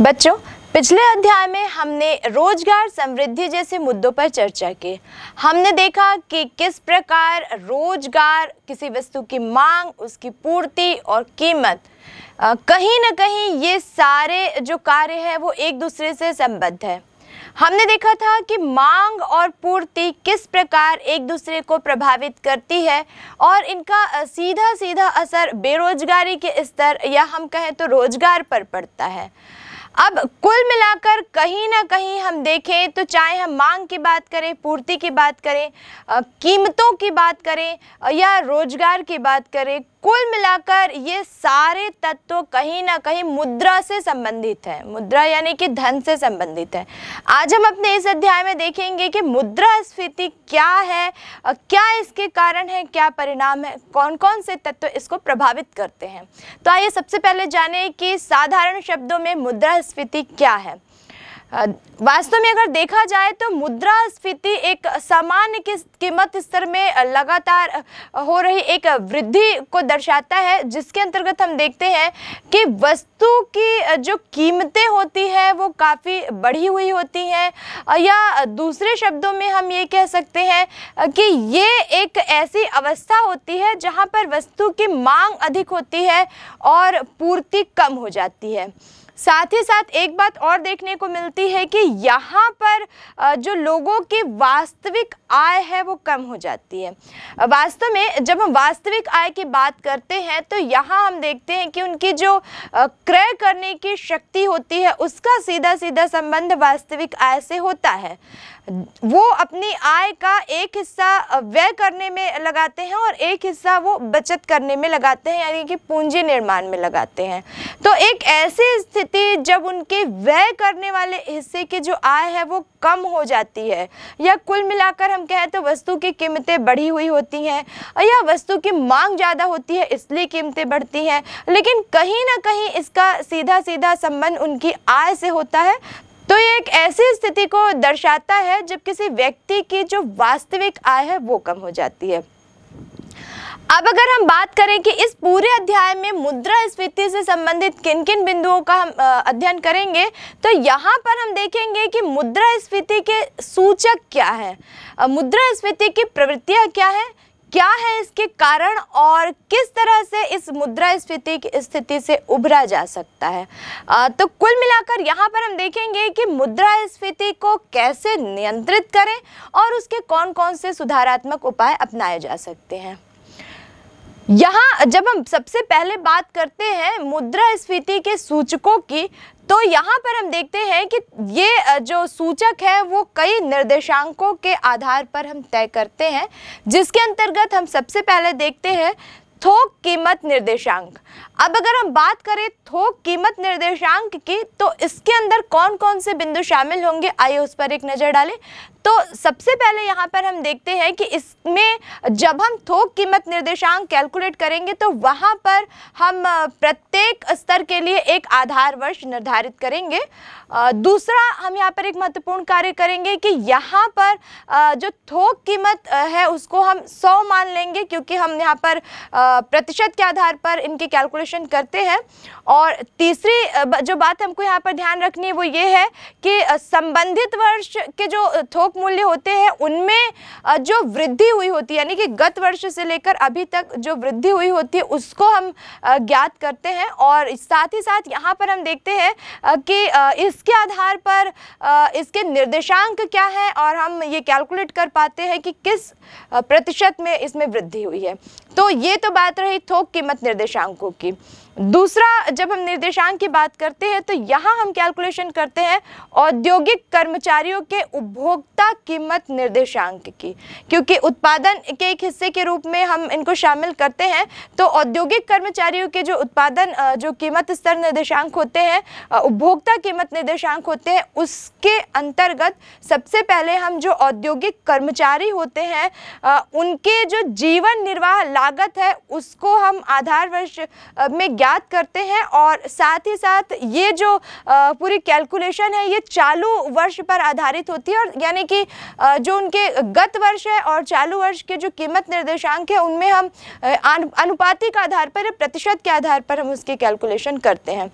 बच्चों पिछले अध्याय में हमने रोजगार समृद्धि जैसे मुद्दों पर चर्चा की हमने देखा कि किस प्रकार रोजगार किसी वस्तु की मांग उसकी पूर्ति और कीमत कहीं ना कहीं ये सारे जो कार्य है वो एक दूसरे से संबद्ध है हमने देखा था कि मांग और पूर्ति किस प्रकार एक दूसरे को प्रभावित करती है और इनका सीधा सीधा असर बेरोजगारी के स्तर या हम कहें तो रोजगार पर पड़ता है अब कुल मिलाकर कहीं ना कहीं हम देखें तो चाहे हम मांग की बात करें पूर्ति की बात करें कीमतों की बात करें या रोजगार की बात करें कुल मिलाकर ये सारे तत्व कहीं ना कहीं मुद्रा से संबंधित है मुद्रा यानी कि धन से संबंधित है आज हम अपने इस अध्याय में देखेंगे कि मुद्रा स्फीति क्या है क्या इसके कारण है क्या परिणाम है कौन कौन से तत्व इसको प्रभावित करते हैं तो आइए सबसे पहले जाने कि साधारण शब्दों में मुद्रा स्फीति क्या है वास्तव में अगर देखा जाए तो मुद्रास्फीति एक सामान्य कीमत स्तर में लगातार हो रही एक वृद्धि को दर्शाता है जिसके अंतर्गत हम देखते हैं कि वस्तु की जो कीमतें होती हैं वो काफ़ी बढ़ी हुई होती हैं या दूसरे शब्दों में हम ये कह सकते हैं कि ये एक ऐसी अवस्था होती है जहाँ पर वस्तु की मांग अधिक होती है और पूर्ति कम हो जाती है साथ ही साथ एक बात और देखने को मिलती है कि यहाँ पर जो लोगों की वास्तविक आय है वो कम हो जाती है वास्तव में जब हम वास्तविक आय की बात करते हैं तो यहाँ हम देखते हैं कि उनकी जो क्रय करने की शक्ति होती है उसका सीधा सीधा संबंध वास्तविक आय से होता है वो अपनी आय का एक हिस्सा व्यय करने में लगाते हैं और एक हिस्सा वो बचत करने में लगाते हैं यानी कि पूंजी निर्माण में लगाते हैं तो एक ऐसी स्थिति स्थिति जब उनके व्यय करने वाले हिस्से की जो आय है वो कम हो जाती है या कुल मिलाकर हम कहें तो वस्तु की कीमतें बढ़ी हुई होती हैं या वस्तु की मांग ज़्यादा होती है इसलिए कीमतें बढ़ती हैं लेकिन कहीं ना कहीं इसका सीधा सीधा संबंध उनकी आय से होता है तो ये एक ऐसी स्थिति को दर्शाता है जब किसी व्यक्ति की जो वास्तविक आय है वो कम हो जाती है अब अगर हम बात करें कि इस पूरे अध्याय में मुद्रा स्फीति से संबंधित किन किन बिंदुओं का हम अध्ययन करेंगे तो यहाँ पर हम देखेंगे कि मुद्रास्फीति के सूचक क्या है मुद्रा स्फीति की प्रवृत्तियाँ क्या है क्या है इसके कारण और किस तरह से इस मुद्रा स्फीति की स्थिति से उभरा जा सकता है आ, तो कुल मिलाकर यहाँ पर हम देखेंगे कि मुद्रा स्फीति को कैसे नियंत्रित करें और उसके कौन कौन से सुधारात्मक उपाय अपनाए जा सकते हैं यहाँ जब हम सबसे पहले बात करते हैं मुद्रा स्फीति के सूचकों की तो यहाँ पर हम देखते हैं कि ये जो सूचक है वो कई निर्देशांकों के आधार पर हम तय करते हैं जिसके अंतर्गत हम सबसे पहले देखते हैं थोक कीमत निर्देशांक अब अगर हम बात करें थोक कीमत निर्देशांक की तो इसके अंदर कौन कौन से बिंदु शामिल होंगे आइए उस पर एक नज़र डालें तो सबसे पहले यहाँ पर हम देखते हैं कि इसमें जब हम थोक कीमत निर्देशांक कैलकुलेट करेंगे तो वहाँ पर हम प्रत्येक स्तर के लिए एक आधार वर्ष निर्धारित करेंगे दूसरा हम यहाँ पर एक महत्वपूर्ण कार्य करेंगे कि यहाँ पर जो थोक कीमत है उसको हम सौ मान लेंगे क्योंकि हम यहाँ पर प्रतिशत के आधार पर इनके कैलकुलेशन करते हैं और तीसरी जो बात हमको यहाँ पर ध्यान रखनी है वो ये है कि संबंधित वर्ष के जो थोक मूल्य होते हैं उनमें जो वृद्धि हुई होती है यानी कि गत वर्ष से लेकर अभी तक जो वृद्धि हुई होती है उसको हम ज्ञात करते हैं और साथ ही साथ यहाँ पर हम देखते हैं कि इसके आधार पर इसके निर्देशांक क्या है और हम ये कैलकुलेट कर पाते हैं कि किस प्रतिशत में इसमें वृद्धि हुई है तो ये तो बात रही थोक कीमत निर्देशांकों की दूसरा जब हम निर्देशांक की बात करते हैं तो यहाँ हम कैलकुलेशन करते हैं औद्योगिक कर्मचारियों के उपभोक्ता कीमत निर्देशांक की क्योंकि उत्पादन के एक हिस्से के रूप में हम इनको शामिल करते हैं तो औद्योगिक कर्मचारियों के जो उत्पादन जो कीमत स्तर निर्देशांक होते हैं उपभोक्ता कीमत निर्देशांक होते हैं उसके अंतर्गत सबसे पहले हम जो औद्योगिक कर्मचारी होते हैं उनके जो जीवन निर्वाह लागत है उसको हम आधार वर्ष में ज्ञात करते हैं और साथ ही साथ ये जो पूरी कैलकुलेशन है ये चालू वर्ष पर आधारित होती है और यानी कि जो उनके गत वर्ष है और चालू वर्ष के जो कीमत निर्देशांक है उनमें हम अनुपातिक आधार पर प्रतिशत के आधार पर हम उसकी कैलकुलेशन करते हैं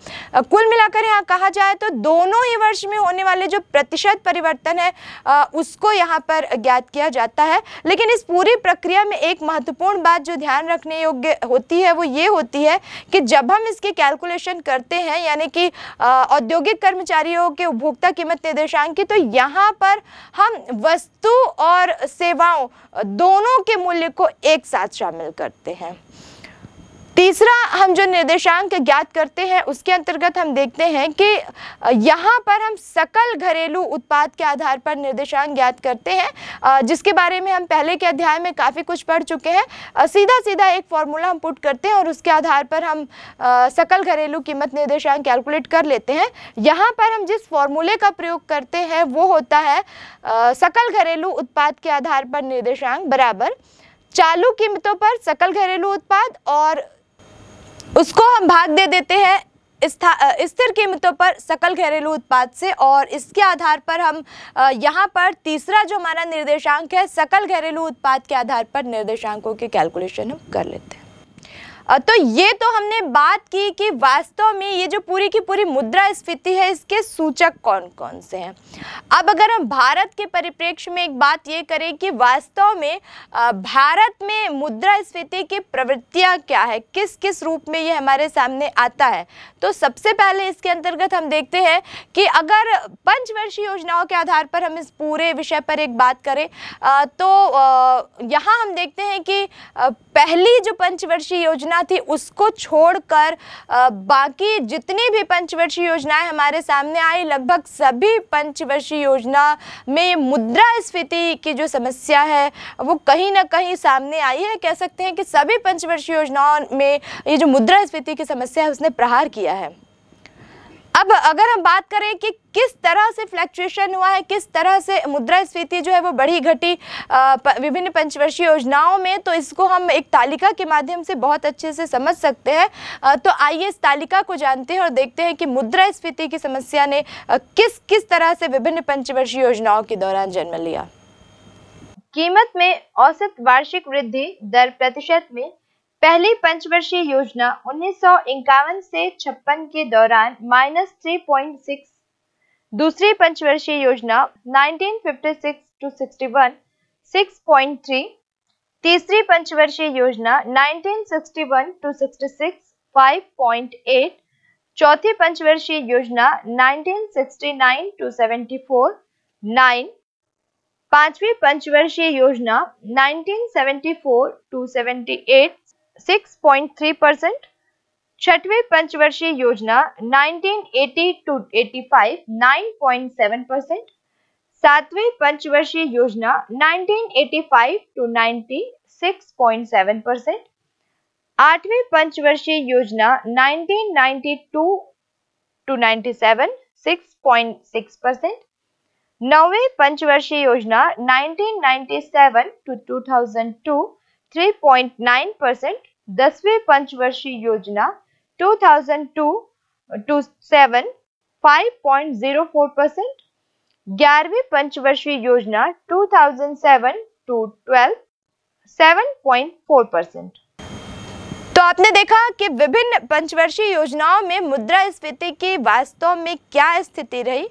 कुल मिलाकर यहाँ कहा जाए तो दोनों ही वर्ष में होने वाले जो प्रतिशत परिवर्तन है उसको यहाँ पर ज्ञात किया जाता है लेकिन इस पूरी प्रक्रिया में एक महत्वपूर्ण बात जो ध्यान रखने योग्य होती है वो ये होती है कि जब जब हम इसके कैलकुलेशन करते हैं यानी कि औद्योगिक कर्मचारियों के उपभोक्ता कीमत निर्देशांक की तो यहाँ पर हम वस्तु और सेवाओं दोनों के मूल्य को एक साथ शामिल करते हैं तीसरा हम जो निर्देशांक ज्ञात करते हैं उसके अंतर्गत हम देखते हैं कि यहाँ पर हम सकल घरेलू उत्पाद के आधार पर निर्देशांक ज्ञात करते हैं जिसके बारे में हम पहले के अध्याय में काफ़ी कुछ पढ़ चुके हैं सीधा सीधा एक फॉर्मूला हम पुट करते हैं और उसके आधार पर हम सकल घरेलू कीमत निर्देशांक कैलकुलेट कर लेते हैं यहाँ पर हम जिस फॉर्मूले का प्रयोग करते हैं वो होता है सकल घरेलू उत्पाद के आधार पर निर्देशांक बराबर चालू कीमतों पर सकल घरेलू उत्पाद और उसको हम भाग दे देते हैं स्थिर कीमतों पर सकल घरेलू उत्पाद से और इसके आधार पर हम यहाँ पर तीसरा जो हमारा निर्देशांक है सकल घरेलू उत्पाद के आधार पर निर्देशांकों के कैलकुलेशन हम कर लेते हैं तो ये तो हमने बात की कि वास्तव में ये जो पूरी की पूरी मुद्रा स्फीति है इसके सूचक कौन कौन से हैं अब अगर हम भारत के परिप्रेक्ष्य में एक बात ये करें कि वास्तव में भारत में मुद्रा स्फीति की प्रवृत्तियाँ क्या है किस किस रूप में ये हमारे सामने आता है तो सबसे पहले इसके अंतर्गत हम देखते हैं कि अगर पंचवर्षीय योजनाओं के आधार पर हम इस पूरे विषय पर एक बात करें तो यहाँ हम देखते हैं कि पहली जो पंचवर्षीय योजना थी उसको छोड़कर बाकी जितनी भी पंचवर्षीय योजनाएं हमारे सामने आई लगभग सभी पंचवर्षीय योजना में मुद्रा स्फीति की जो समस्या है वो कहीं ना कहीं सामने आई है कह सकते हैं कि सभी पंचवर्षीय योजनाओं में ये जो मुद्रा स्फीति की समस्या है उसने प्रहार किया है अब अगर हम बात करें कि किस तरह से फ्लैक्चुएशन हुआ है किस तरह से स्फीति जो है वो बढ़ी घटी विभिन्न पंचवर्षीय योजनाओं में तो इसको हम एक तालिका के माध्यम से बहुत अच्छे से समझ सकते हैं तो आइए इस तालिका को जानते हैं और देखते हैं कि मुद्रा स्फीति की समस्या ने किस किस तरह से विभिन्न पंचवर्षीय योजनाओं के दौरान जन्म लिया कीमत में औसत वार्षिक वृद्धि दर प्रतिशत में पहली पंचवर्षीय योजना उन्नीस से छप्पन के दौरान माइनस थ्री पॉइंट सिक्स दूसरी पंचवर्षीय योजना 1956 टू 61 6.3 तीसरी पंचवर्षीय योजना 1961 टू 66 5.8 चौथी पंचवर्षीय योजना 1969 टू 74 9 पांचवी पंचवर्षीय योजना 1974 टू 78 6.3 परसेंट छठवी पंचवर्षीय योजना 1980 85 9.7 परसेंट सातवीं पंचवर्षीय योजना 1985 90 परसेंट आठवीं पंचवर्षीय योजना 1992 97 6.6 परसेंट नौवीं पंचवर्षीय योजना 1997 टू 2002 3.9 परसेंट दसवें पंचवर्षीय योजना 2002 टू सेवन 5.04 परसेंट ग्यारहवीं पंचवर्षीय योजना 2007 टू 12 7.4 परसेंट तो आपने देखा कि विभिन्न पंचवर्षीय योजनाओं में मुद्रा स्फीति की वास्तव में क्या स्थिति रही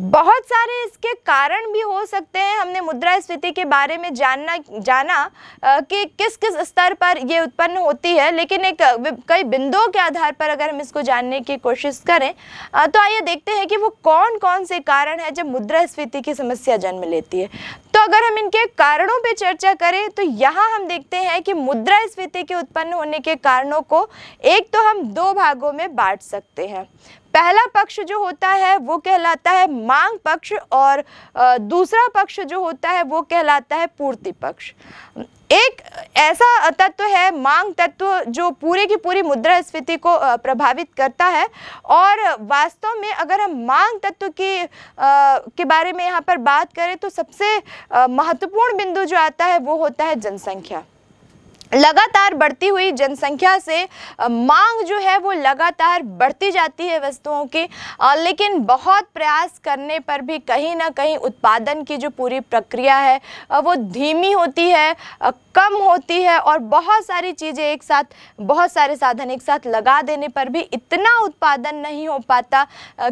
बहुत सारे इसके कारण भी हो सकते हैं हमने मुद्रा स्फीति के बारे में जानना जाना कि किस किस स्तर पर ये उत्पन्न होती है लेकिन एक कई बिंदुओं के आधार पर अगर हम इसको जानने की कोशिश करें तो आइए देखते हैं कि वो कौन कौन से कारण है जब स्फीति की समस्या जन्म लेती है तो अगर हम इनके कारणों पर चर्चा करें तो यहाँ हम देखते हैं कि मुद्रा स्फीति के उत्पन्न होने के कारणों को एक तो हम दो भागों में बांट सकते हैं पहला पक्ष जो होता है वो कहलाता है मांग पक्ष और दूसरा पक्ष जो होता है वो कहलाता है पूर्ति पक्ष एक ऐसा तत्व है मांग तत्व जो पूरे की पूरी मुद्रा स्फीति को प्रभावित करता है और वास्तव में अगर हम मांग तत्व की आ, के बारे में यहाँ पर बात करें तो सबसे महत्वपूर्ण बिंदु जो आता है वो होता है जनसंख्या लगातार बढ़ती हुई जनसंख्या से मांग जो है वो लगातार बढ़ती जाती है वस्तुओं की लेकिन बहुत प्रयास करने पर भी कहीं ना कहीं उत्पादन की जो पूरी प्रक्रिया है वो धीमी होती है कम होती है और बहुत सारी चीज़ें एक साथ बहुत सारे साधन एक साथ लगा देने पर भी इतना उत्पादन नहीं हो पाता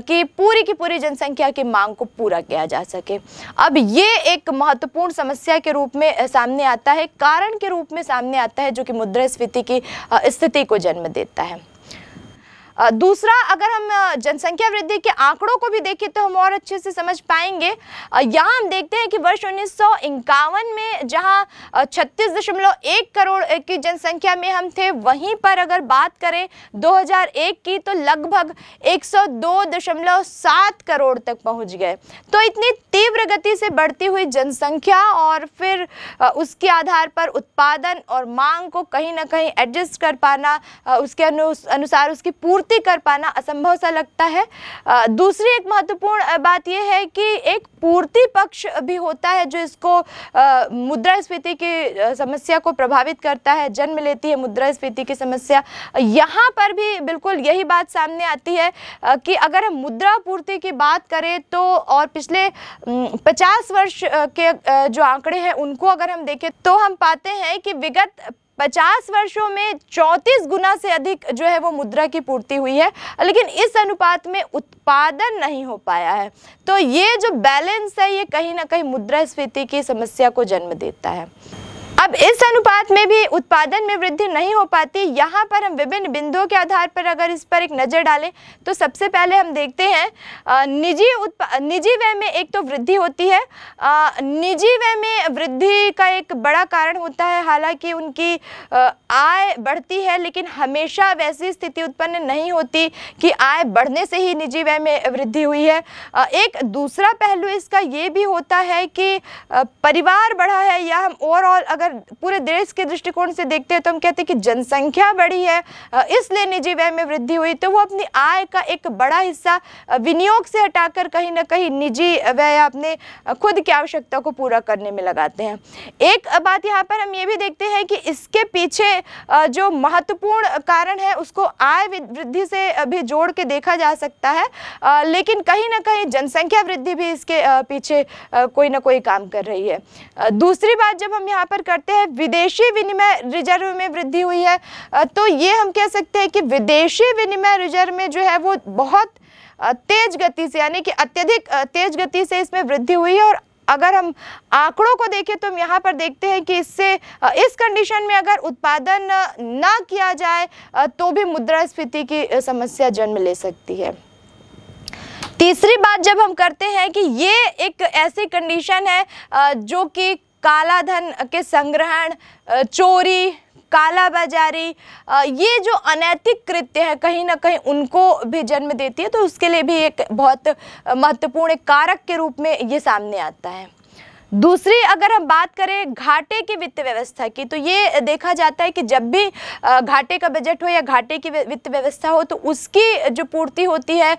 कि पूरी की पूरी जनसंख्या की मांग को पूरा किया जा सके अब ये एक महत्वपूर्ण समस्या के रूप में सामने आता है कारण के रूप में सामने आता जाता है जो कि मुद्रास्फीति की स्थिति को जन्म देता है दूसरा अगर हम जनसंख्या वृद्धि के आंकड़ों को भी देखें तो हम और अच्छे से समझ पाएंगे यहाँ हम देखते हैं कि वर्ष उन्नीस में जहाँ छत्तीस करोड़ की जनसंख्या में हम थे वहीं पर अगर बात करें 2001 की तो लगभग 102.7 करोड़ तक पहुँच गए तो इतनी तीव्र गति से बढ़ती हुई जनसंख्या और फिर उसके आधार पर उत्पादन और मांग को कहीं ना कहीं एडजस्ट कर पाना उसके अनुसार उसकी पूर्ति पूर्ति कर पाना असंभव सा लगता है दूसरी एक महत्वपूर्ण बात यह है कि एक पूर्ति पक्ष भी होता है जो इसको मुद्रास्फीति की समस्या को प्रभावित करता है जन्म लेती है मुद्रास्फीति की समस्या यहाँ पर भी बिल्कुल यही बात सामने आती है कि अगर हम मुद्रा पूर्ति की बात करें तो और पिछले पचास वर्ष के जो आंकड़े हैं उनको अगर हम देखें तो हम पाते हैं कि विगत 50 वर्षों में 34 गुना से अधिक जो है वो मुद्रा की पूर्ति हुई है लेकिन इस अनुपात में उत्पादन नहीं हो पाया है तो ये जो बैलेंस है ये कहीं ना कहीं मुद्रास्फीति की समस्या को जन्म देता है अब इस अनुपात में भी उत्पादन में वृद्धि नहीं हो पाती यहाँ पर हम विभिन्न बिंदुओं के आधार पर अगर इस पर एक नज़र डालें तो सबसे पहले हम देखते हैं निजी उत्पा निजी व्यय में एक तो वृद्धि होती है निजी व्यय में वृद्धि का एक बड़ा कारण होता है हालांकि उनकी आय बढ़ती है लेकिन हमेशा वैसी स्थिति उत्पन्न नहीं होती कि आय बढ़ने से ही निजी व्यय में वृद्धि हुई है एक दूसरा पहलू इसका ये भी होता है कि परिवार बढ़ा है या हम ओवरऑल अगर पूरे देश के दृष्टिकोण से देखते हैं तो हम कहते हैं कि जनसंख्या बढ़ी है इसलिए निजी व्यय में वृद्धि हुई तो वो अपनी आय का एक बड़ा हिस्सा विनियोग से हटाकर कहीं ना कहीं निजी व्यय अपने खुद की आवश्यकता को पूरा करने में लगाते हैं एक बात यहाँ पर हम ये भी देखते हैं कि इसके पीछे जो महत्वपूर्ण कारण है उसको आय वृद्धि से भी जोड़ के देखा जा सकता है लेकिन कहीं ना कहीं जनसंख्या वृद्धि भी इसके पीछे कोई ना कोई काम कर रही है दूसरी बात जब हम यहाँ पर करते हैं विदेशी विनिमय रिजर्व में वृद्धि हुई है तो ये हम कह सकते हैं कि विदेशी विनिमय रिजर्व में जो है वो बहुत तेज गति से यानी कि अत्यधिक तेज गति से इसमें वृद्धि हुई है और अगर हम आंकड़ों को देखें तो हम यहाँ पर देखते हैं कि इससे इस कंडीशन में अगर उत्पादन ना किया जाए तो भी मुद्रास्फीति की समस्या जन्म ले सकती है तीसरी बात जब हम करते हैं कि ये एक ऐसी कंडीशन है जो कि कालाधन के संग्रहण चोरी काला बाजारी ये जो अनैतिक कृत्य है कहीं ना कहीं उनको भी जन्म देती है तो उसके लिए भी एक बहुत महत्वपूर्ण कारक के रूप में ये सामने आता है दूसरी अगर हम बात करें घाटे की वित्त व्यवस्था की तो ये देखा जाता है कि जब भी घाटे का बजट हो या घाटे की वित्त व्यवस्था हो तो उसकी जो पूर्ति होती है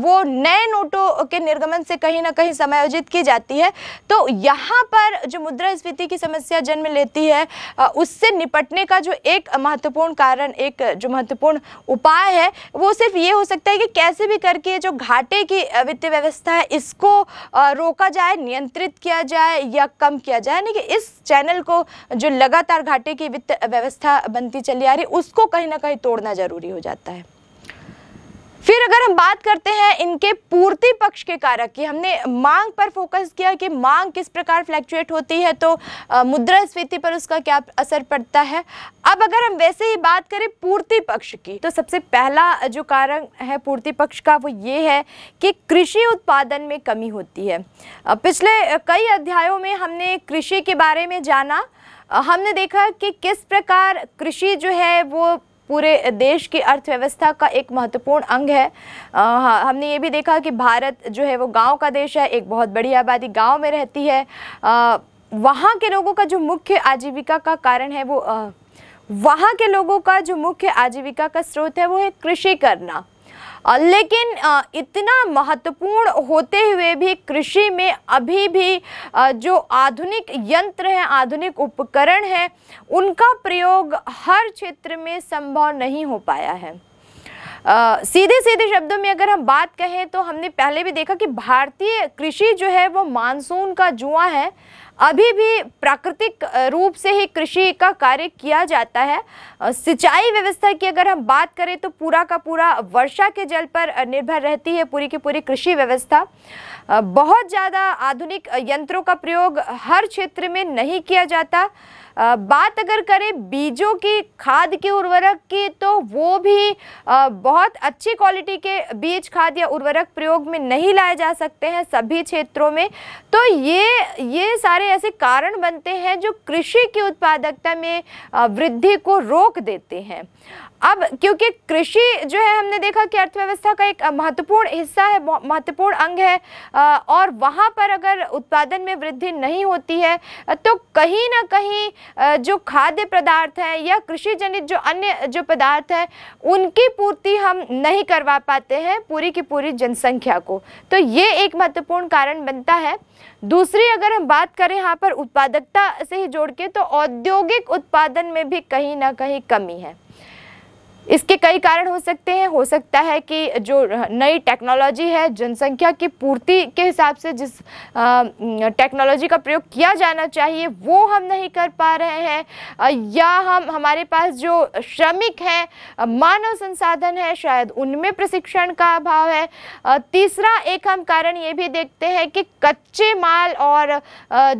वो नए नोटों के निर्गमन से कहीं ना कहीं समायोजित की जाती है तो यहाँ पर जो मुद्रास्फीति की समस्या जन्म लेती है उससे निपटने का जो एक महत्वपूर्ण कारण एक जो महत्वपूर्ण उपाय है वो सिर्फ ये हो सकता है कि कैसे भी करके जो घाटे की वित्त व्यवस्था है इसको रोका जाए नियंत्रित किया जाए या कम किया जाए यानी कि इस चैनल को जो लगातार घाटे की वित्त व्यवस्था बनती चली आ रही उसको कहीं ना कहीं तोड़ना ज़रूरी हो जाता है फिर अगर हम बात करते हैं इनके पूर्ति पक्ष के कारक की हमने मांग पर फोकस किया कि मांग किस प्रकार फ्लैक्चुएट होती है तो मुद्रास्फीति पर उसका क्या असर पड़ता है अब अगर हम वैसे ही बात करें पूर्ति पक्ष की तो सबसे पहला जो कारण है पूर्ति पक्ष का वो ये है कि कृषि उत्पादन में कमी होती है पिछले कई अध्यायों में हमने कृषि के बारे में जाना हमने देखा कि किस प्रकार कृषि जो है वो पूरे देश की अर्थव्यवस्था का एक महत्वपूर्ण अंग है आ, हाँ, हमने ये भी देखा कि भारत जो है वो गाँव का देश है एक बहुत बड़ी आबादी गाँव में रहती है वहाँ के लोगों का जो मुख्य आजीविका का कारण है वो वहाँ के लोगों का जो मुख्य आजीविका का स्रोत है वो है कृषि करना लेकिन इतना महत्वपूर्ण होते हुए भी कृषि में अभी भी जो आधुनिक यंत्र हैं आधुनिक उपकरण हैं उनका प्रयोग हर क्षेत्र में संभव नहीं हो पाया है सीधे सीधे शब्दों में अगर हम बात कहें तो हमने पहले भी देखा कि भारतीय कृषि जो है वो मानसून का जुआ है अभी भी प्राकृतिक रूप से ही कृषि का कार्य किया जाता है सिंचाई व्यवस्था की अगर हम बात करें तो पूरा का पूरा वर्षा के जल पर निर्भर रहती है पूरी की पूरी कृषि व्यवस्था बहुत ज़्यादा आधुनिक यंत्रों का प्रयोग हर क्षेत्र में नहीं किया जाता बात अगर करें बीजों की खाद की उर्वरक की तो वो भी बहुत अच्छी क्वालिटी के बीज खाद या उर्वरक प्रयोग में नहीं लाए जा सकते हैं सभी क्षेत्रों में तो ये ये सारे ऐसे कारण बनते हैं जो कृषि की उत्पादकता में वृद्धि को रोक देते हैं अब क्योंकि कृषि जो है हमने देखा कि अर्थव्यवस्था का एक महत्वपूर्ण हिस्सा है महत्वपूर्ण अंग है और वहाँ पर अगर उत्पादन में वृद्धि नहीं होती है तो कहीं ना कहीं जो खाद्य पदार्थ है या कृषि जनित जो अन्य जो पदार्थ है उनकी पूर्ति हम नहीं करवा पाते हैं पूरी की पूरी जनसंख्या को तो ये एक महत्वपूर्ण कारण बनता है दूसरी अगर हम बात करें यहाँ पर उत्पादकता से ही जोड़ के तो औद्योगिक उत्पादन में भी कहीं ना कहीं कमी है इसके कई कारण हो सकते हैं हो सकता है कि जो नई टेक्नोलॉजी है जनसंख्या की पूर्ति के हिसाब से जिस टेक्नोलॉजी का प्रयोग किया जाना चाहिए वो हम नहीं कर पा रहे हैं या हम हमारे पास जो श्रमिक हैं मानव संसाधन है शायद उनमें प्रशिक्षण का अभाव है तीसरा एक हम कारण ये भी देखते हैं कि कच्चे माल और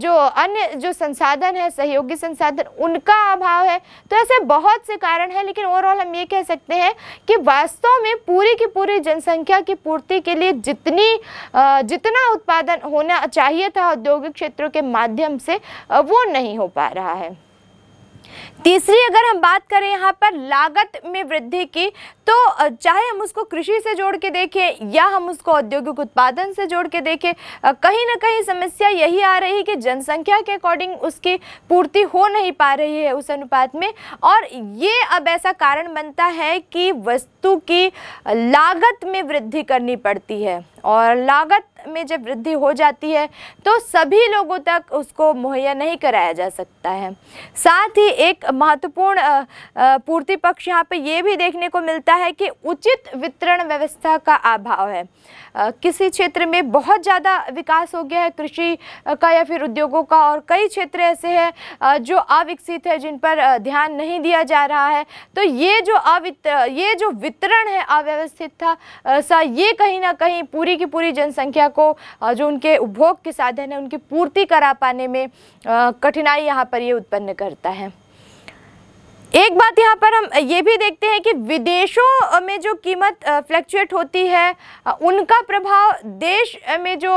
जो अन्य जो संसाधन है सहयोगी संसाधन उनका अभाव है तो ऐसे बहुत से कारण हैं लेकिन ओवरऑल हम ये कह सकते हैं कि वास्तव में पूरी की पूरी जनसंख्या की पूर्ति के लिए जितनी जितना उत्पादन होना चाहिए था औद्योगिक क्षेत्रों के माध्यम से वो नहीं हो पा रहा है तीसरी अगर हम बात करें यहाँ पर लागत में वृद्धि की तो चाहे हम उसको कृषि से जोड़ के देखें या हम उसको औद्योगिक उत्पादन से जोड़ के देखें कहीं ना कहीं समस्या यही आ रही है कि जनसंख्या के अकॉर्डिंग उसकी पूर्ति हो नहीं पा रही है उस अनुपात में और ये अब ऐसा कारण बनता है कि वस्तु की लागत में वृद्धि करनी पड़ती है और लागत में जब वृद्धि हो जाती है तो सभी लोगों तक उसको मुहैया नहीं कराया जा सकता है साथ ही एक महत्वपूर्ण पूर्ति पक्ष यहाँ पे ये भी देखने को मिलता है है कि उचित वितरण व्यवस्था का अभाव है किसी क्षेत्र में बहुत ज़्यादा विकास हो गया है कृषि का या फिर उद्योगों का और कई क्षेत्र ऐसे हैं जो अविकसित है जिन पर ध्यान नहीं दिया जा रहा है तो ये जो अवित ये जो वितरण है अव्यवस्थित था सा ये कहीं ना कहीं पूरी की पूरी जनसंख्या को जो उनके उपभोग के साधन है उनकी पूर्ति करा पाने में कठिनाई यहाँ पर ये उत्पन्न करता है एक बात यहाँ पर हम ये भी देखते हैं कि विदेशों में जो कीमत फ्लक्चुएट होती है उनका प्रभाव देश में जो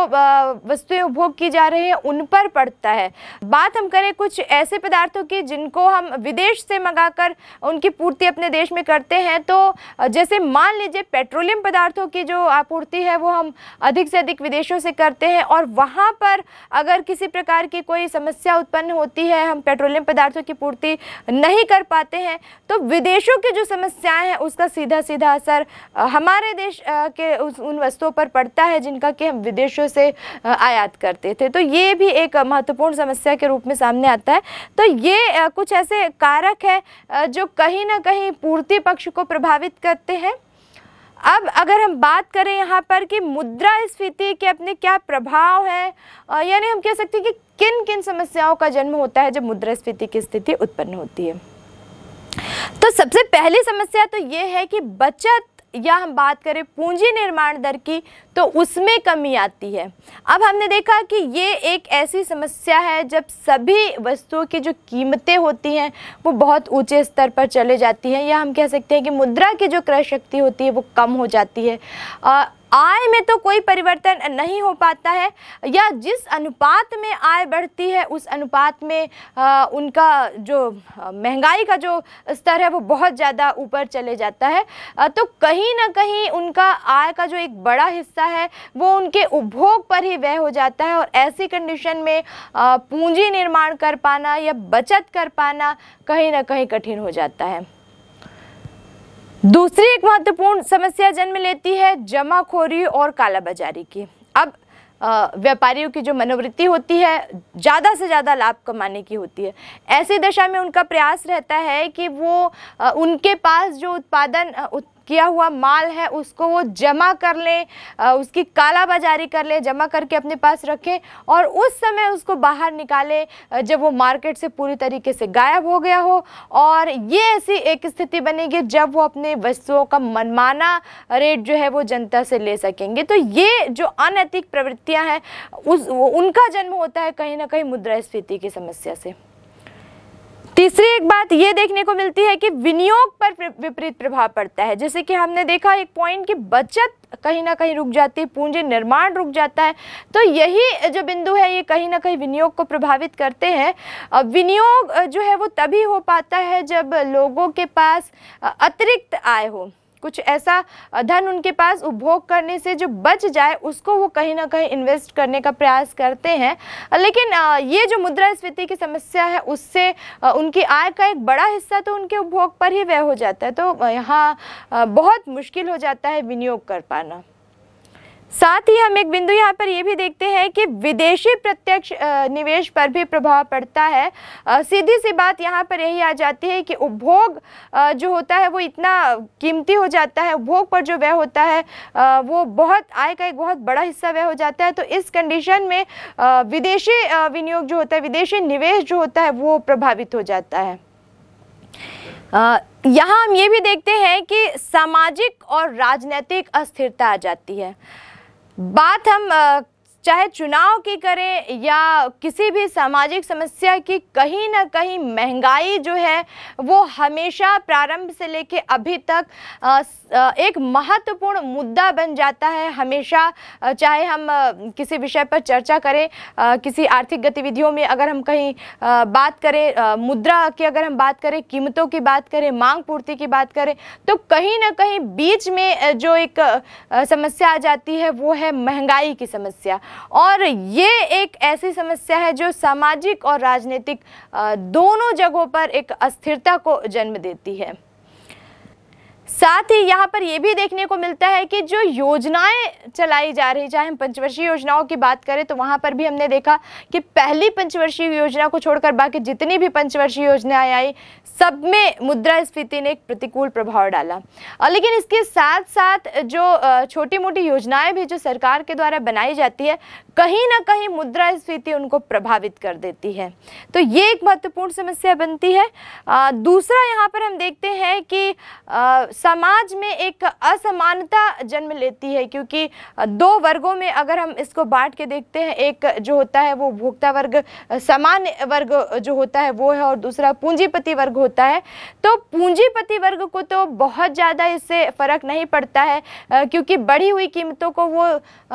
वस्तुएं उपभोग की जा रही हैं उन पर पड़ता है बात हम करें कुछ ऐसे पदार्थों की जिनको हम विदेश से मंगाकर उनकी पूर्ति अपने देश में करते हैं तो जैसे मान लीजिए पेट्रोलियम पदार्थों की जो आपूर्ति है वो हम अधिक से अधिक विदेशों से करते हैं और वहाँ पर अगर किसी प्रकार की कोई समस्या उत्पन्न होती है हम पेट्रोलियम पदार्थों की पूर्ति नहीं कर पाते आते हैं तो विदेशों की जो समस्याएं हैं उसका सीधा सीधा असर हमारे देश के उस उन वस्तुओं पर पड़ता है जिनका कि हम विदेशों से आयात करते थे तो ये भी एक महत्वपूर्ण समस्या के रूप में सामने आता है तो ये कुछ ऐसे कारक है जो कहीं ना कहीं पूर्ति पक्ष को प्रभावित करते हैं अब अगर हम बात करें यहाँ पर कि मुद्रा स्फीति के अपने क्या प्रभाव हैं यानी हम कह सकते हैं कि किन किन समस्याओं का जन्म होता है जब मुद्रास्फीति की स्थिति उत्पन्न होती है तो सबसे पहली समस्या तो ये है कि बचत या हम बात करें पूंजी निर्माण दर की तो उसमें कमी आती है अब हमने देखा कि ये एक ऐसी समस्या है जब सभी वस्तुओं की जो कीमतें होती हैं वो बहुत ऊंचे स्तर पर चले जाती हैं या हम कह सकते हैं कि मुद्रा की जो क्रय शक्ति होती है वो कम हो जाती है आ, आय में तो कोई परिवर्तन नहीं हो पाता है या जिस अनुपात में आय बढ़ती है उस अनुपात में आ, उनका जो महंगाई का जो स्तर है वो बहुत ज़्यादा ऊपर चले जाता है आ, तो कहीं ना कहीं उनका आय का जो एक बड़ा हिस्सा है वो उनके उपभोग पर ही व्यय हो जाता है और ऐसी कंडीशन में पूंजी निर्माण कर पाना या बचत कर पाना कहीं ना कहीं कठिन हो जाता है दूसरी एक महत्वपूर्ण समस्या जन्म लेती है जमाखोरी और कालाबाजारी की अब व्यापारियों की जो मनोवृत्ति होती है ज़्यादा से ज़्यादा लाभ कमाने की होती है ऐसी दशा में उनका प्रयास रहता है कि वो उनके पास जो उत्पादन उत, किया हुआ माल है उसको वो जमा कर लें उसकी कालाबाजारी कर लें जमा करके अपने पास रखें और उस समय उसको बाहर निकालें जब वो मार्केट से पूरी तरीके से गायब हो गया हो और ये ऐसी एक स्थिति बनेगी जब वो अपने वस्तुओं का मनमाना रेट जो है वो जनता से ले सकेंगे तो ये जो अनैतिक प्रवृत्तियाँ हैं उस उनका जन्म होता है कहीं ना कहीं मुद्रास्फीति की समस्या से तीसरी एक बात ये देखने को मिलती है कि विनियोग पर विपरीत प्रभाव पड़ता है जैसे कि हमने देखा एक पॉइंट की बचत कहीं ना कहीं रुक जाती है पूंजी निर्माण रुक जाता है तो यही जो बिंदु है ये कहीं ना कहीं विनियोग को प्रभावित करते हैं विनियोग जो है वो तभी हो पाता है जब लोगों के पास अतिरिक्त आय हो कुछ ऐसा धन उनके पास उपभोग करने से जो बच जाए उसको वो कहीं ना कहीं इन्वेस्ट करने का प्रयास करते हैं लेकिन ये जो मुद्रास्फीति की समस्या है उससे उनकी आय का एक बड़ा हिस्सा तो उनके उपभोग पर ही व्यय हो जाता है तो यहाँ बहुत मुश्किल हो जाता है विनियोग कर पाना साथ ही हम एक बिंदु यहाँ पर ये भी देखते हैं कि विदेशी प्रत्यक्ष निवेश पर भी प्रभाव पड़ता है सीधी सी बात यहाँ पर यही आ जाती है कि उपभोग जो होता है वो इतना कीमती हो जाता है उपभोग पर जो व्यय होता है वो बहुत आय का एक बहुत बड़ा हिस्सा व्यय हो जाता है तो इस कंडीशन में विदेशी विनियोग जो होता है विदेशी निवेश जो होता है वो प्रभावित हो जाता है यहाँ हम ये भी देखते हैं कि सामाजिक और राजनैतिक अस्थिरता आ जाती है बात हम चाहे चुनाव की करें या किसी भी सामाजिक समस्या की कहीं ना कहीं महंगाई जो है वो हमेशा प्रारंभ से लेके अभी तक एक महत्वपूर्ण मुद्दा बन जाता है हमेशा चाहे हम किसी विषय पर चर्चा करें किसी आर्थिक गतिविधियों में अगर हम कहीं बात करें मुद्रा की अगर हम बात करें कीमतों की बात करें मांग पूर्ति की बात करें तो कहीं ना कहीं बीच में जो एक समस्या आ जाती है वो है महंगाई की समस्या और ये एक ऐसी समस्या है जो सामाजिक और राजनीतिक दोनों जगहों पर एक अस्थिरता को जन्म देती है साथ ही यहाँ पर यह भी देखने को मिलता है कि जो योजनाएं चलाई जा रही चाहे हम पंचवर्षीय योजनाओं की बात करें तो वहाँ पर भी हमने देखा कि पहली पंचवर्षीय योजना को छोड़कर बाकी जितनी भी पंचवर्षीय योजनाएं आई सब में मुद्रा स्फीति ने एक प्रतिकूल प्रभाव डाला और लेकिन इसके साथ साथ जो छोटी मोटी योजनाएं भी जो सरकार के द्वारा बनाई जाती है कहीं ना कहीं मुद्रा स्फीति उनको प्रभावित कर देती है तो ये एक महत्वपूर्ण समस्या बनती है दूसरा यहाँ पर हम देखते हैं कि समाज में एक असमानता जन्म लेती है क्योंकि दो वर्गों में अगर हम इसको बांट के देखते हैं एक जो होता है वो भोक्ता वर्ग सामान्य वर्ग जो होता है वो है और दूसरा पूंजीपति वर्ग होता है तो पूंजीपति वर्ग को तो बहुत ज़्यादा इससे फ़र्क नहीं पड़ता है क्योंकि बढ़ी हुई कीमतों को वो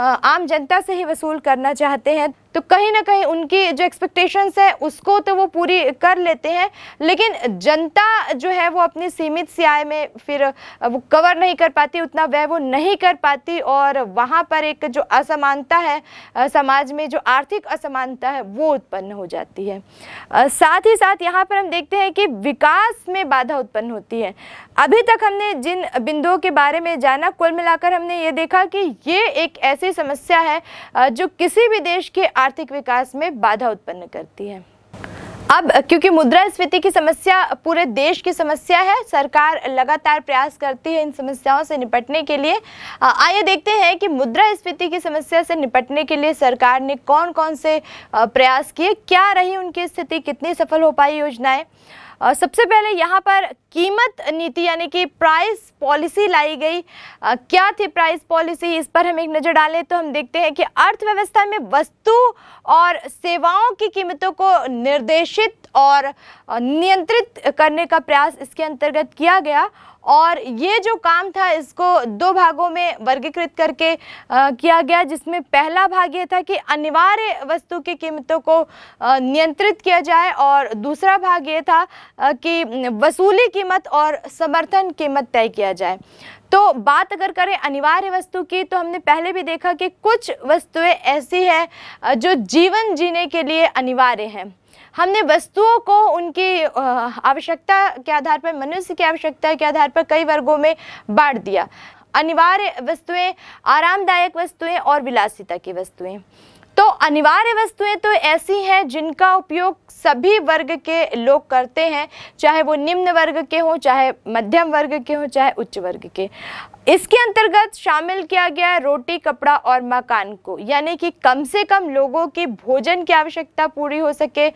आम जनता से ही वसूल करना चाहते हैं तो कहीं ना कहीं उनकी जो एक्सपेक्टेशंस है उसको तो वो पूरी कर लेते हैं लेकिन जनता जो है वो अपनी सीमित सी आय में फिर वो कवर नहीं कर पाती उतना व्यय वो नहीं कर पाती और वहाँ पर एक जो असमानता है समाज में जो आर्थिक असमानता है वो उत्पन्न हो जाती है साथ ही साथ यहाँ पर हम देखते हैं कि विकास में बाधा उत्पन्न होती है अभी तक हमने जिन बिंदुओं के बारे में जाना कुल मिलाकर हमने ये देखा कि ये एक ऐसी समस्या है जो किसी भी देश के आर्थिक विकास में बाधा उत्पन्न करती है अब क्योंकि स्फीति की समस्या पूरे देश की समस्या है सरकार लगातार प्रयास करती है इन समस्याओं से निपटने के लिए आइए देखते हैं कि मुद्रा स्फीति की समस्या से निपटने के लिए सरकार ने कौन कौन से प्रयास किए क्या रही उनकी स्थिति कितनी सफल हो पाई योजनाएं सबसे पहले यहाँ पर कीमत नीति यानी कि प्राइस पॉलिसी लाई गई आ, क्या थी प्राइस पॉलिसी इस पर हम एक नज़र डालें तो हम देखते हैं कि अर्थव्यवस्था में वस्तु और सेवाओं की कीमतों को निर्देशित और नियंत्रित करने का प्रयास इसके अंतर्गत किया गया और ये जो काम था इसको दो भागों में वर्गीकृत करके आ, किया गया जिसमें पहला भाग ये था कि अनिवार्य वस्तु की कीमतों को नियंत्रित किया जाए और दूसरा भाग ये था आ, कि वसूली कीमत और समर्थन कीमत तय किया जाए तो बात अगर करें अनिवार्य वस्तु की तो हमने पहले भी देखा कि कुछ वस्तुएं ऐसी हैं जो जीवन जीने के लिए अनिवार्य हैं हमने वस्तुओं को उनकी आवश्यकता के आधार पर मनुष्य की आवश्यकता के आधार पर कई वर्गों में बांट दिया अनिवार्य वस्तुएं आरामदायक वस्तुएं और विलासिता की वस्तुएं तो अनिवार्य वस्तुएं तो ऐसी हैं जिनका उपयोग सभी वर्ग के लोग करते हैं चाहे वो निम्न वर्ग के हों चाहे मध्यम वर्ग के हों चाहे उच्च वर्ग के इसके अंतर्गत शामिल किया गया रोटी कपड़ा और मकान को यानी कि कम से कम लोगों की भोजन की आवश्यकता पूरी हो सके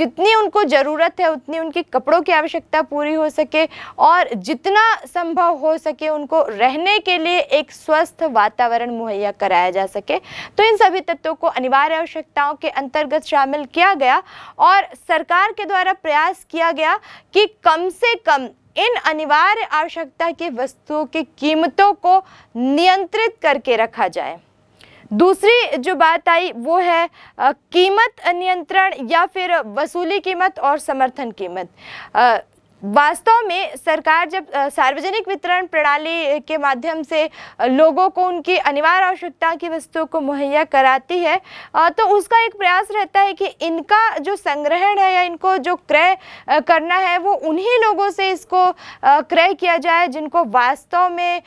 जितनी उनको ज़रूरत है उतनी उनके कपड़ों की आवश्यकता पूरी हो सके और जितना संभव हो सके उनको रहने के लिए एक स्वस्थ वातावरण मुहैया कराया जा सके तो इन सभी तत्वों को अनिवार्य आवश्यकताओं के अंतर्गत शामिल किया गया और सरकार के द्वारा प्रयास किया गया कि कम से कम इन अनिवार्य आवश्यकता की वस्तुओं की कीमतों को नियंत्रित करके रखा जाए दूसरी जो बात आई वो है कीमत नियंत्रण या फिर वसूली कीमत और समर्थन कीमत वास्तव में सरकार जब सार्वजनिक वितरण प्रणाली के माध्यम से लोगों को उनकी अनिवार्य आवश्यकता की वस्तुओं को मुहैया कराती है तो उसका एक प्रयास रहता है कि इनका जो संग्रहण है या इनको जो क्रय करना है वो उन्हीं लोगों से इसको क्रय किया जाए जिनको वास्तव में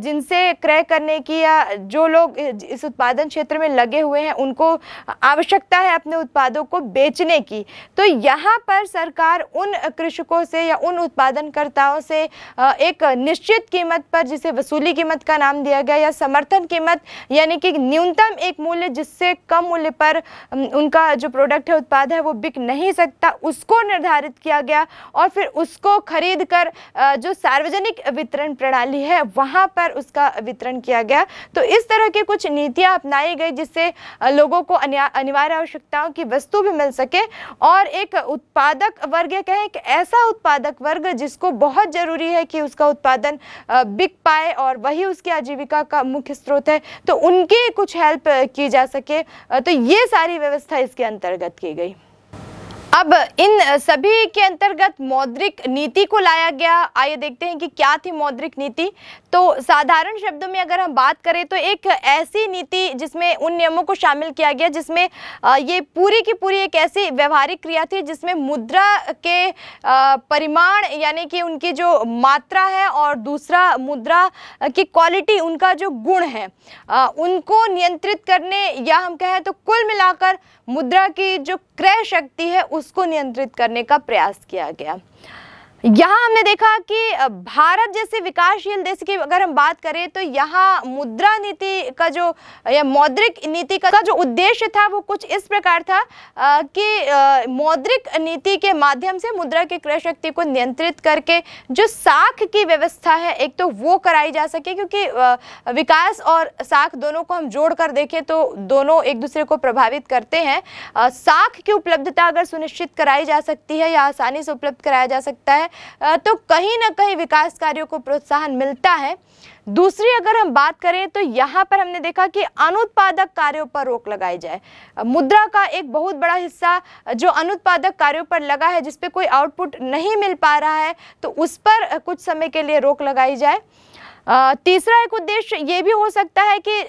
जिनसे क्रय करने की या जो लोग इस उत्पादन क्षेत्र में लगे हुए हैं उनको आवश्यकता है अपने उत्पादों को बेचने की तो यहाँ पर सरकार उन कृषकों से से या उन उत्पादनकर्ताओं से एक निश्चित कीमत पर जिसे वसूली कीमत का नाम दिया गया या समर्थन कीमत यानी कि न्यूनतम एक मूल्य जिससे कम मूल्य पर उनका जो प्रोडक्ट है उत्पाद है वो बिक नहीं सकता उसको निर्धारित किया गया और फिर उसको खरीद कर जो सार्वजनिक वितरण प्रणाली है वहाँ पर उसका वितरण किया गया तो इस तरह की कुछ नीतियाँ अपनाई गई जिससे लोगों को अनिवार्य आवश्यकताओं की वस्तु भी मिल सके और एक उत्पादक वर्ग कहें कि ऐसा उत्पाद उत्पादक वर्ग जिसको बहुत ज़रूरी है कि उसका उत्पादन बिक पाए और वही उसकी आजीविका का मुख्य स्रोत है तो उनकी कुछ हेल्प की जा सके तो ये सारी व्यवस्था इसके अंतर्गत की गई अब इन सभी के अंतर्गत मौद्रिक नीति को लाया गया आइए देखते हैं कि क्या थी मौद्रिक नीति तो साधारण शब्दों में अगर हम बात करें तो एक ऐसी नीति जिसमें उन नियमों को शामिल किया गया जिसमें ये पूरी की पूरी एक ऐसी व्यवहारिक क्रिया थी जिसमें मुद्रा के परिमाण यानी कि उनकी जो मात्रा है और दूसरा मुद्रा की क्वालिटी उनका जो गुण है उनको नियंत्रित करने या हम कहें तो कुल मिलाकर मुद्रा की जो क्रय शक्ति है उसको नियंत्रित करने का प्रयास किया गया यहाँ हमने देखा कि भारत जैसे विकासशील देश की अगर हम बात करें तो यहाँ मुद्रा नीति का जो या मौद्रिक नीति का जो उद्देश्य था वो कुछ इस प्रकार था कि मौद्रिक नीति के माध्यम से मुद्रा की क्रय शक्ति को नियंत्रित करके जो साख की व्यवस्था है एक तो वो कराई जा सके क्योंकि विकास और साख दोनों को हम जोड़ कर देखें तो दोनों एक दूसरे को प्रभावित करते हैं साख की उपलब्धता अगर सुनिश्चित कराई जा सकती है या आसानी से उपलब्ध कराया जा सकता है तो कहीं ना कहीं विकास कार्यों को प्रोत्साहन मिलता है दूसरी अगर हम बात करें तो यहाँ पर हमने देखा कि अनुत्पादक कार्यों पर रोक लगाई जाए मुद्रा का एक बहुत बड़ा हिस्सा जो अनुत्पादक कार्यों पर लगा है जिसपे कोई आउटपुट नहीं मिल पा रहा है तो उस पर कुछ समय के लिए रोक लगाई जाए तीसरा एक उद्देश्य ये भी हो सकता है कि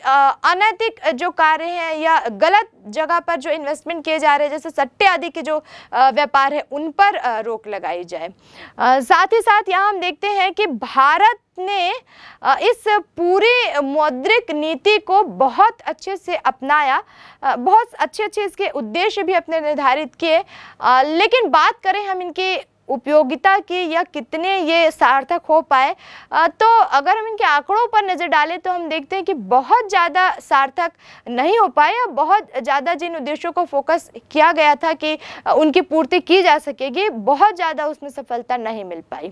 अनैतिक जो कार्य हैं या गलत जगह पर जो इन्वेस्टमेंट किए जा रहे हैं जैसे सट्टे आदि के जो व्यापार है उन पर रोक लगाई जाए साथ ही साथ यहाँ हम देखते हैं कि भारत ने इस पूरी मौद्रिक नीति को बहुत अच्छे से अपनाया बहुत अच्छे अच्छे इसके उद्देश्य भी अपने निर्धारित किए लेकिन बात करें हम इनकी उपयोगिता की या कितने ये सार्थक हो पाए तो अगर हम इनके आंकड़ों पर नज़र डालें तो हम देखते हैं कि बहुत ज़्यादा सार्थक नहीं हो पाए या बहुत ज़्यादा जिन उद्देश्यों को फोकस किया गया था कि उनकी पूर्ति की जा सकेगी बहुत ज़्यादा उसमें सफलता नहीं मिल पाई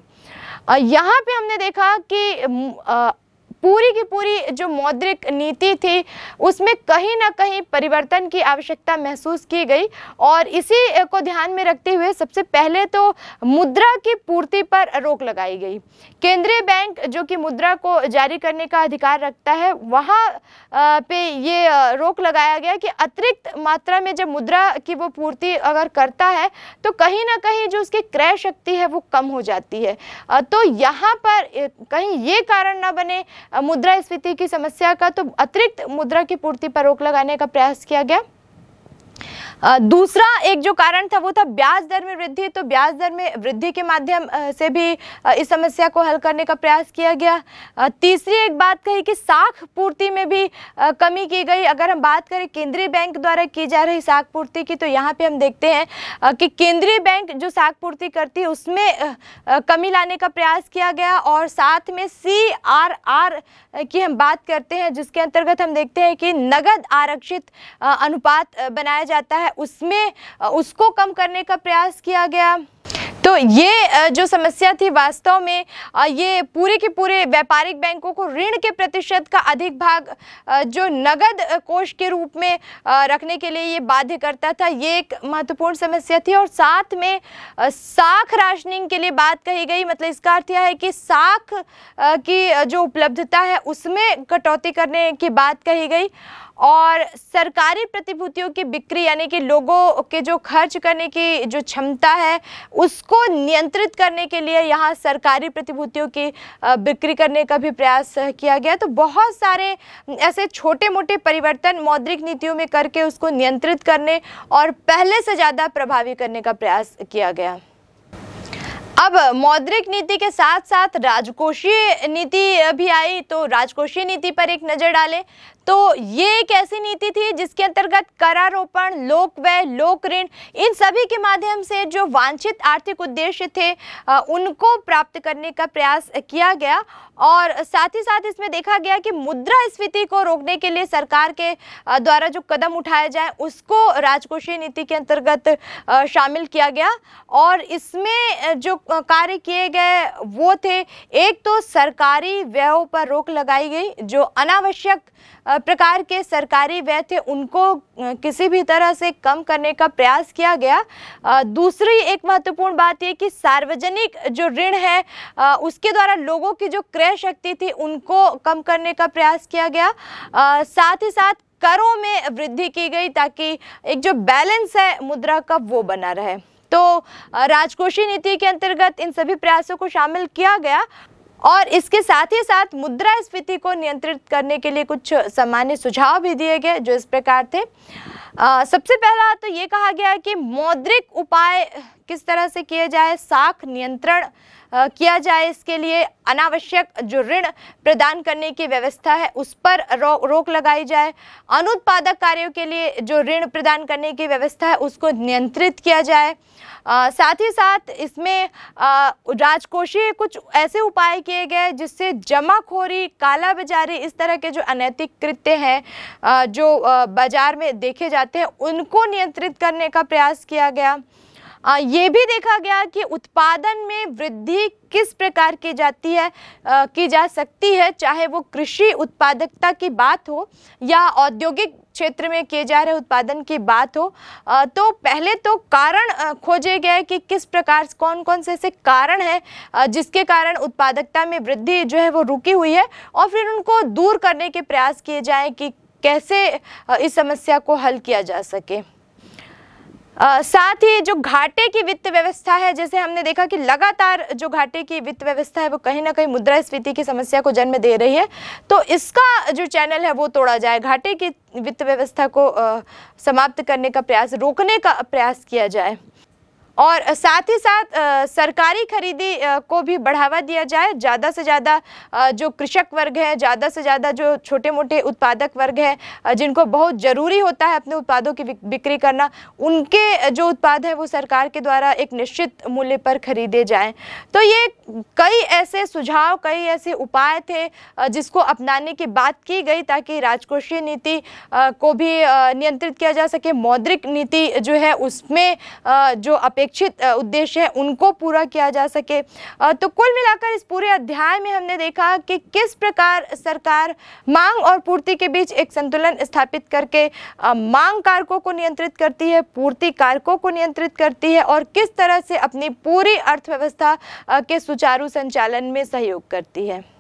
यहाँ पे हमने देखा कि पूरी की पूरी जो मौद्रिक नीति थी उसमें कहीं ना कहीं परिवर्तन की आवश्यकता महसूस की गई और इसी को ध्यान में रखते हुए सबसे पहले तो मुद्रा की पूर्ति पर रोक लगाई गई केंद्रीय बैंक जो कि मुद्रा को जारी करने का अधिकार रखता है वहाँ पे ये रोक लगाया गया कि अतिरिक्त मात्रा में जब मुद्रा की वो पूर्ति अगर करता है तो कहीं ना कहीं जो उसकी क्रय शक्ति है वो कम हो जाती है तो यहाँ पर कहीं ये कारण ना बने मुद्रा स्फीति की समस्या का तो अतिरिक्त मुद्रा की पूर्ति पर रोक लगाने का प्रयास किया गया दूसरा एक जो कारण था वो था ब्याज दर में वृद्धि तो ब्याज दर में वृद्धि के माध्यम से भी इस समस्या को हल करने का प्रयास किया गया तीसरी एक बात कही कि साख पूर्ति में भी कमी की गई अगर हम बात करें केंद्रीय बैंक द्वारा की जा रही साख पूर्ति की तो यहाँ पे हम देखते हैं कि केंद्रीय बैंक जो साख पूर्ति करती है उसमें कमी लाने का प्रयास किया गया और साथ में सी आर आर की हम बात करते हैं जिसके अंतर्गत हम देखते हैं कि नगद आरक्षित अनुपात बनाया जाता है है उसमें उसको कम करने का प्रयास किया गया तो ये जो समस्या थी वास्तव में ये पूरे के पूरे व्यापारिक बैंकों को ऋण के प्रतिशत का अधिक भाग जो नगद कोष के रूप में रखने के लिए ये बाध्य करता था ये एक महत्वपूर्ण समस्या थी और साथ में साख राशनिंग के लिए बात कही गई मतलब इसका अर्थ यह है कि साख की जो उपलब्धता है उसमें कटौती करने की बात कही गई और सरकारी प्रतिभूतियों की बिक्री यानी कि लोगों के जो खर्च करने की जो क्षमता है उसको नियंत्रित करने के लिए यहाँ सरकारी प्रतिभूतियों की बिक्री करने का भी प्रयास किया गया तो बहुत सारे ऐसे छोटे मोटे परिवर्तन मौद्रिक नीतियों में करके उसको नियंत्रित करने और पहले से ज़्यादा प्रभावी करने का प्रयास किया गया अब मौद्रिक नीति के साथ साथ राजकोषीय नीति भी आई तो राजकोषीय नीति पर एक नज़र डालें तो ये एक ऐसी नीति थी जिसके अंतर्गत करारोपण लोक व्यय लोक ऋण इन सभी के माध्यम से जो वांछित आर्थिक उद्देश्य थे उनको प्राप्त करने का प्रयास किया गया और साथ ही साथ इसमें देखा गया कि मुद्रा स्फीति को रोकने के लिए सरकार के द्वारा जो कदम उठाया जाए उसको राजकोषीय नीति के अंतर्गत शामिल किया गया और इसमें जो कार्य किए गए वो थे एक तो सरकारी व्ययों पर रोक लगाई गई जो अनावश्यक प्रकार के सरकारी व्यय थे उनको किसी भी तरह से कम करने का प्रयास किया गया दूसरी एक महत्वपूर्ण बात यह कि सार्वजनिक जो ऋण है उसके द्वारा लोगों की जो क्रय शक्ति थी उनको कम करने का प्रयास किया गया साथ ही साथ करों में वृद्धि की गई ताकि एक जो बैलेंस है मुद्रा का वो बना रहे तो राजकोषीय नीति के अंतर्गत इन सभी प्रयासों को शामिल किया गया और इसके साथ ही साथ मुद्रा स्फीति को नियंत्रित करने के लिए कुछ सामान्य सुझाव भी दिए गए जो इस प्रकार थे आ, सबसे पहला तो ये कहा गया कि मौद्रिक उपाय किस तरह से किए जाए साख नियंत्रण किया जाए इसके लिए अनावश्यक जो ऋण प्रदान करने की व्यवस्था है उस पर रो, रोक लगाई जाए अनुत्पादक कार्यों के लिए जो ऋण प्रदान करने की व्यवस्था है उसको नियंत्रित किया जाए आ, साथ ही साथ इसमें राजकोषीय कुछ ऐसे उपाय किए गए जिससे जमाखोरी कालाबाजारी इस तरह के जो अनैतिक कृत्य हैं जो बाज़ार में देखे जाते हैं उनको नियंत्रित करने का प्रयास किया गया ये भी देखा गया कि उत्पादन में वृद्धि किस प्रकार की जाती है आ, की जा सकती है चाहे वो कृषि उत्पादकता की बात हो या औद्योगिक क्षेत्र में किए जा रहे उत्पादन की बात हो आ, तो पहले तो कारण खोजे गए कि किस प्रकार कौन कौन से ऐसे कारण हैं जिसके कारण उत्पादकता में वृद्धि जो है वो रुकी हुई है और फिर उनको दूर करने के प्रयास किए जाएँ कि कैसे इस समस्या को हल किया जा सके आ, साथ ही जो घाटे की वित्त व्यवस्था है जैसे हमने देखा कि लगातार जो घाटे की वित्त व्यवस्था है वो कहीं ना कहीं मुद्रास्फीति की समस्या को जन्म दे रही है तो इसका जो चैनल है वो तोड़ा जाए घाटे की वित्त व्यवस्था को आ, समाप्त करने का प्रयास रोकने का प्रयास किया जाए और साथ ही साथ सरकारी खरीदी को भी बढ़ावा दिया जाए ज़्यादा से ज़्यादा जो कृषक वर्ग है ज़्यादा से ज़्यादा जो छोटे मोटे उत्पादक वर्ग है जिनको बहुत ज़रूरी होता है अपने उत्पादों की बिक्री करना उनके जो उत्पाद है वो सरकार के द्वारा एक निश्चित मूल्य पर खरीदे जाएँ तो ये कई ऐसे सुझाव कई ऐसे उपाय थे जिसको अपनाने की बात की गई ताकि राजकोषीय नीति को भी नियंत्रित किया जा सके मौद्रिक नीति जो है उसमें जो अपेक्षा अपेक्षित उद्देश्य है उनको पूरा किया जा सके तो कुल मिलाकर इस पूरे अध्याय में हमने देखा कि किस प्रकार सरकार मांग और पूर्ति के बीच एक संतुलन स्थापित करके मांग कारकों को नियंत्रित करती है पूर्ति कारकों को नियंत्रित करती है और किस तरह से अपनी पूरी अर्थव्यवस्था के सुचारू संचालन में सहयोग करती है